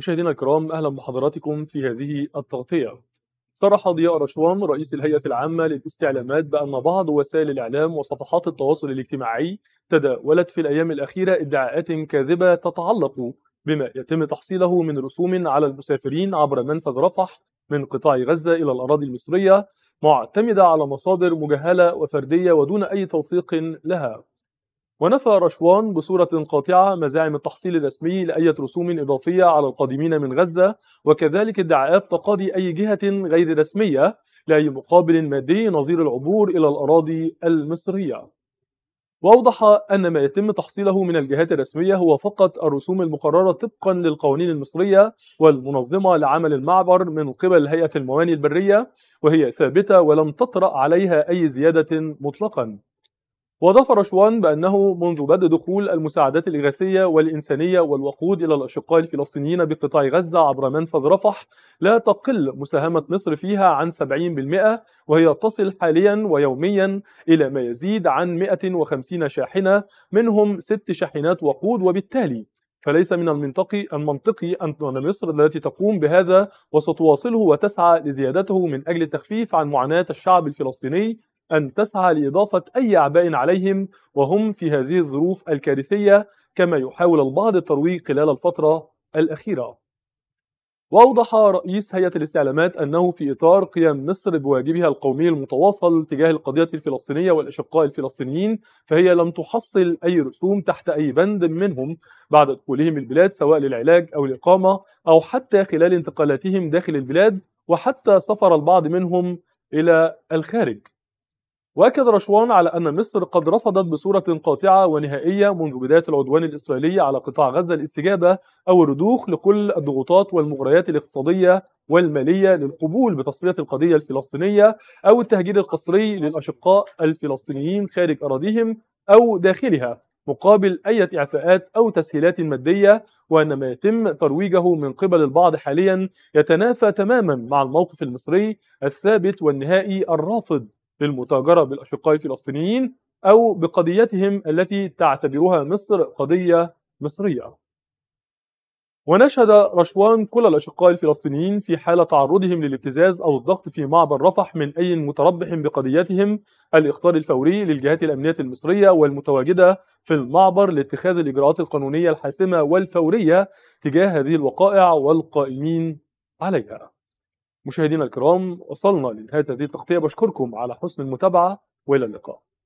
مشاهدينا الكرام اهلا بحضراتكم في هذه التغطيه. صرح ضياء رشوان رئيس الهيئه العامه للاستعلامات بان بعض وسائل الاعلام وصفحات التواصل الاجتماعي تداولت في الايام الاخيره ادعاءات كاذبه تتعلق بما يتم تحصيله من رسوم على المسافرين عبر منفذ رفح من قطاع غزه الى الاراضي المصريه معتمده على مصادر مجهله وفرديه ودون اي توثيق لها ونفى رشوان بصورة قاطعة مزاعم التحصيل الرسمي لأية رسوم إضافية على القادمين من غزة وكذلك ادعاءات تقاضي أي جهة غير رسمية لأي مقابل مادي نظير العبور إلى الأراضي المصرية وأوضح أن ما يتم تحصيله من الجهات الرسمية هو فقط الرسوم المقررة طبقا للقوانين المصرية والمنظمة لعمل المعبر من قبل هيئة المواني البرية وهي ثابتة ولم تطرأ عليها أي زيادة مطلقا واضاف رشوان بانه منذ بدء دخول المساعدات الاغاثيه والانسانيه والوقود الى الاشقاء الفلسطينيين بقطاع غزه عبر منفذ رفح لا تقل مساهمه مصر فيها عن 70% وهي تصل حاليا ويوميا الى ما يزيد عن 150 شاحنه منهم ست شاحنات وقود وبالتالي فليس من المنطقي المنطقي أن مصر التي تقوم بهذا وستواصله وتسعى لزيادته من أجل التخفيف عن معاناة الشعب الفلسطيني أن تسعى لإضافة أي أعباء عليهم وهم في هذه الظروف الكارثية كما يحاول البعض الترويج خلال الفترة الأخيرة وأوضح رئيس هيئة الاستعلامات أنه في إطار قيام مصر بواجبها القومي المتواصل تجاه القضية الفلسطينية والأشقاء الفلسطينيين فهي لم تحصل أي رسوم تحت أي بند منهم بعد دخولهم البلاد سواء للعلاج أو الإقامة أو حتى خلال انتقالاتهم داخل البلاد وحتى سفر البعض منهم إلى الخارج واكد رشوان على ان مصر قد رفضت بصوره قاطعه ونهائيه منذ بدايه العدوان الاسرائيلي على قطاع غزه الاستجابه او الرضوخ لكل الضغوطات والمغريات الاقتصاديه والماليه للقبول بتصفيه القضيه الفلسطينيه او التهجير القسري للاشقاء الفلسطينيين خارج اراضيهم او داخلها مقابل أي إعفاءات أو تسهيلات مادية وأن ما يتم ترويجه من قبل البعض حاليا يتنافى تماما مع الموقف المصري الثابت والنهائي الرافض للمتاجرة بالأشقاء الفلسطينيين أو بقضيتهم التي تعتبرها مصر قضية مصرية ونشهد رشوان كل الأشقاء الفلسطينيين في حال تعرضهم للابتزاز أو الضغط في معبر رفح من أي متربح بقضيتهم الإخطار الفوري للجهات الأمنية المصرية والمتواجدة في المعبر لاتخاذ الإجراءات القانونية الحاسمة والفورية تجاه هذه الوقائع والقائمين عليها مشاهدينا الكرام وصلنا لنهايه هذه التغطيه بشكركم على حسن المتابعه والى اللقاء